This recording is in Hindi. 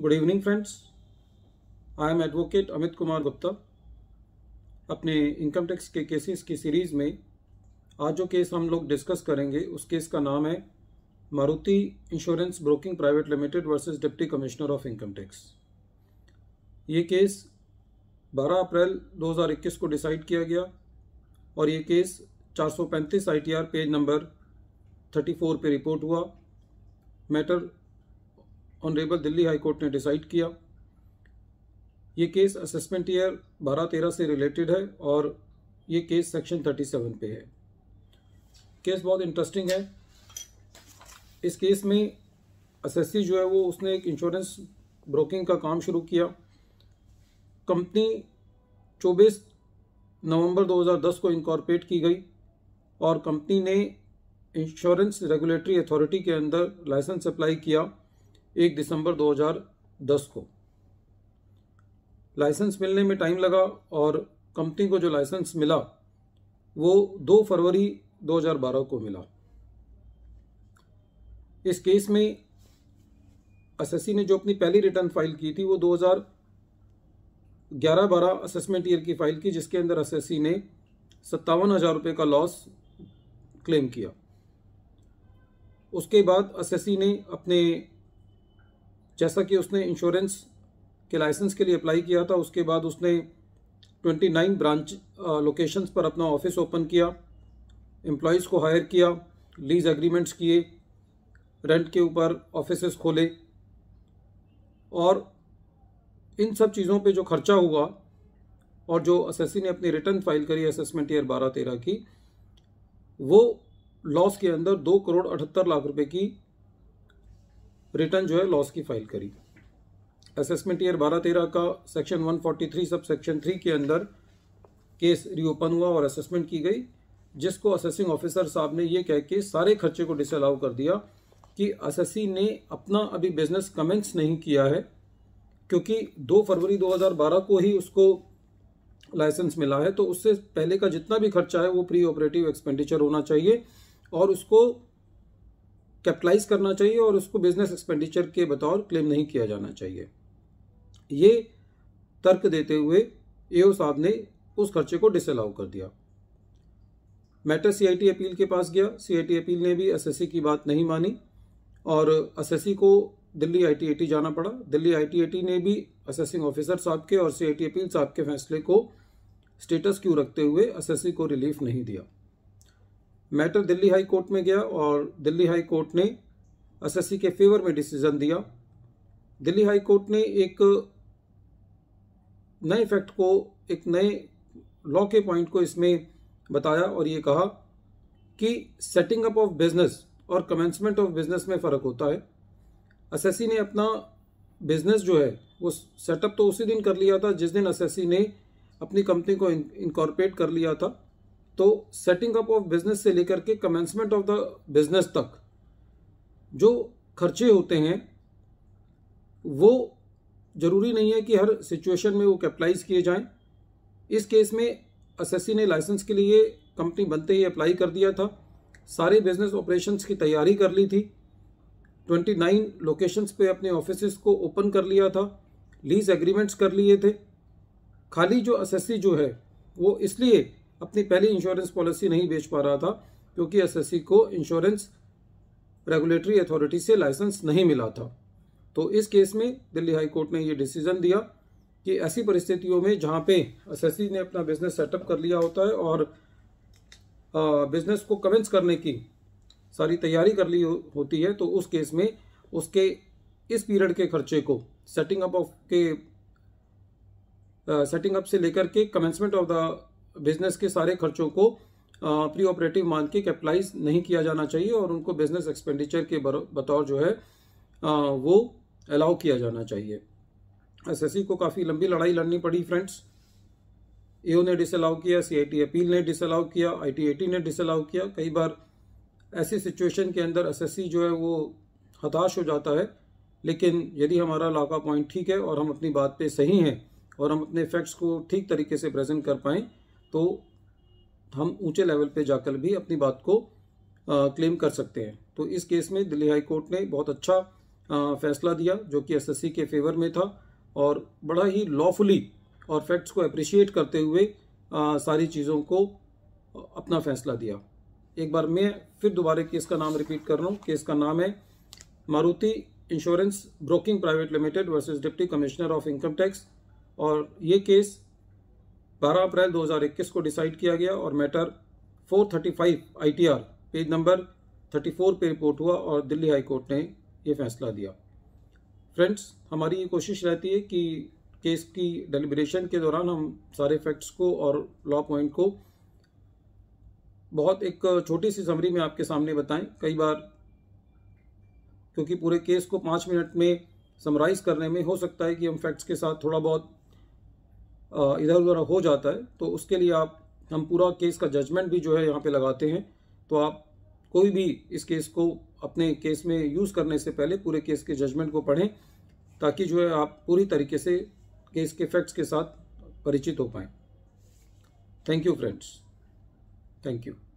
good evening friends I am advocate Amit Kumar Gupta अपने इनकम टैक्स के केसेस की सीरीज़ में आज जो केस हम लोग डिस्कस करेंगे उस केस का नाम है Maruti insurance broking private limited versus deputy commissioner of income tax ये केस 12 अप्रैल 2021 को डिसाइड किया गया और ये केस 435 आईटीआर पेज नंबर 34 पे रिपोर्ट हुआ matter honourable Delhi high court ने डिसाइड किया ये केस असेसमेंट ईयर बारह तेरह से रिलेटेड है और ये केस सेक्शन थर्टी सेवन पे है केस बहुत इंटरेस्टिंग है इस केस में असेसी जो है वो उसने एक इंश्योरेंस ब्रोकिंग का काम शुरू किया कंपनी 24 नवंबर 2010 को इनकॉर्पोरेट की गई और कंपनी ने इंश्योरेंस रेगुलेटरी अथॉरिटी के अंदर लाइसेंस अप्लाई किया एक दिसंबर 2010 को लाइसेंस मिलने में टाइम लगा और कंपनी को जो लाइसेंस मिला वो 2 फरवरी 2012 को मिला इस केस में एसएससी ने जो अपनी पहली रिटर्न फाइल की थी वो 2011-12 असेसमेंट ईयर की फाइल की जिसके अंदर एसएससी ने सत्तावन हज़ार रुपये का लॉस क्लेम किया उसके बाद एसएससी ने अपने जैसा कि उसने इंश्योरेंस के लाइसेंस के लिए अप्लाई किया था उसके बाद उसने 29 ब्रांच लोकेशंस पर अपना ऑफिस ओपन किया एम्प्लॉयज़ को हायर किया लीज एग्रीमेंट्स किए रेंट के ऊपर ऑफिस खोले और इन सब चीज़ों पे जो खर्चा हुआ और जो एस ने अपनी रिटर्न फाइल करी असेसमेंट ईयर बारह तेरह की वो लॉस के अंदर दो करोड़ अठहत्तर लाख रुपए की रिटर्न जो है लॉस की फाइल करी असेसमेंट ईयर बारह तेरह का सेक्शन 143 सब सेक्शन थ्री के अंदर केस रीओपन हुआ और असेसमेंट की गई जिसको असेसिंग ऑफिसर साहब ने ये कह के सारे खर्चे को डिसअलाउ कर दिया कि असेसी ने अपना अभी बिजनेस कमेंस नहीं किया है क्योंकि 2 फरवरी 2012 को ही उसको लाइसेंस मिला है तो उससे पहले का जितना भी खर्चा है वो प्री ऑपरेटिव एक्सपेंडिचर होना चाहिए और उसको कैपिटलाइज करना चाहिए और उसको बिजनेस एक्सपेंडिचर के बतौर क्लेम नहीं किया जाना चाहिए ये तर्क देते हुए ए साहब ने उस खर्चे को डिसअलाउ कर दिया मैटर सीआईटी अपील के पास गया सीआईटी अपील ने भी एसएससी की बात नहीं मानी और एसएससी को दिल्ली आईटीएटी जाना पड़ा दिल्ली आईटीएटी ने भी असेसिंग ऑफिसर साहब के और सीआईटी अपील साहब के फैसले को स्टेटस क्यों रखते हुए एसएससी को रिलीफ नहीं दिया मैटर तो दिल्ली हाई कोर्ट में गया और दिल्ली हाई कोर्ट ने एसएससी के फेवर में डिसीजन दिया दिल्ली हाई कोर्ट ने एक नए फैक्ट को एक नए लॉ के पॉइंट को इसमें बताया और ये कहा कि सेटिंग अप ऑफ बिजनेस और कमेंसमेंट ऑफ बिजनेस में फ़र्क होता है एसएससी ने अपना बिजनेस जो है वो सेटअप तो उसी दिन कर लिया था जिस दिन एसएससी ने अपनी कंपनी को इनकॉर्पोरेट कर लिया था तो सेटिंग अप ऑफ बिजनेस से लेकर के कमेंसमेंट ऑफ द बिजनेस तक जो खर्चे होते हैं वो जरूरी नहीं है कि हर सिचुएशन में वो कैपिटलाइज किए जाएं इस केस में एसएससी ने लाइसेंस के लिए कंपनी बनते ही अप्लाई कर दिया था सारे बिजनेस ऑपरेशंस की तैयारी कर ली थी 29 लोकेशंस पे अपने ऑफिस को ओपन कर लिया था लीज एग्रीमेंट्स कर लिए थे खाली जो एसएससी जो है वो इसलिए अपनी पहली इंश्योरेंस पॉलिसी नहीं बेच पा रहा था क्योंकि एसएससी को इंश्योरेंस रेगुलेटरी अथॉरिटी से लाइसेंस नहीं मिला था तो इस केस में दिल्ली हाई कोर्ट ने ये डिसीजन दिया कि ऐसी परिस्थितियों में जहाँ पे एसएससी ने अपना बिजनेस सेटअप कर लिया होता है और बिजनेस को कमेंस करने की सारी तैयारी कर ली होती है तो उस केस में उसके इस पीरियड के खर्चे को सेटिंग अप ऑफ के सेटिंग अप से लेकर के कमेंसमेंट ऑफ द बिजनेस के सारे खर्चों को प्री ऑपरेटिव मान के कैपिटलाइज नहीं किया जाना चाहिए और उनको बिजनेस एक्सपेंडिचर के बतौर जो है वो अलाउ किया जाना चाहिए एसएससी को काफ़ी लंबी लड़ाई लड़नी पड़ी फ्रेंड्स ईओ ने डिसअलाउ किया सीआईटी अपील ने डिसअलाउ किया आईटीएटी ने डिसअलाउ किया कई बार ऐसी सिचुएशन के अंदर एसएससी जो है वो हताश हो जाता है लेकिन यदि हमारा लाका पॉइंट ठीक है और हम अपनी बात पे सही हैं और हम अपने फैक्ट्स को ठीक तरीके से प्रेजेंट कर पाएँ तो हम ऊंचे लेवल पे जाकर भी अपनी बात को आ, क्लेम कर सकते हैं तो इस केस में दिल्ली हाई कोर्ट ने बहुत अच्छा आ, फैसला दिया जो कि एसएससी के फेवर में था और बड़ा ही लॉफुली और फैक्ट्स को अप्रिशिएट करते हुए आ, सारी चीज़ों को अपना फैसला दिया एक बार मैं फिर दोबारा केस का नाम रिपीट कर रहा हूँ केस का नाम है Maruti insurance broking private limited versus deputy commissioner of income tax और ये केस 12 अप्रैल 2021 को डिसाइड किया गया और मैटर 435 आईटीआर पेज नंबर 34 पे रिपोर्ट हुआ और दिल्ली हाई कोर्ट ने ये फैसला दिया फ्रेंड्स हमारी ये कोशिश रहती है कि केस की डेलिब्रेशन के दौरान हम सारे फैक्ट्स को और लॉ पॉइंट को बहुत एक छोटी सी समरी में आपके सामने बताएं कई बार क्योंकि पूरे केस को पाँच मिनट में समराइज़ करने में हो सकता है कि हम फैक्ट्स के साथ थोड़ा बहुत इधर उधर हो जाता है तो उसके लिए आप हम पूरा केस का जजमेंट भी जो है यहाँ पे लगाते हैं तो आप कोई भी इस केस को अपने केस में यूज़ करने से पहले पूरे केस के जजमेंट को पढ़ें ताकि जो है आप पूरी तरीके से केस के फैक्ट्स के साथ परिचित हो पाएँ thank you friends thank you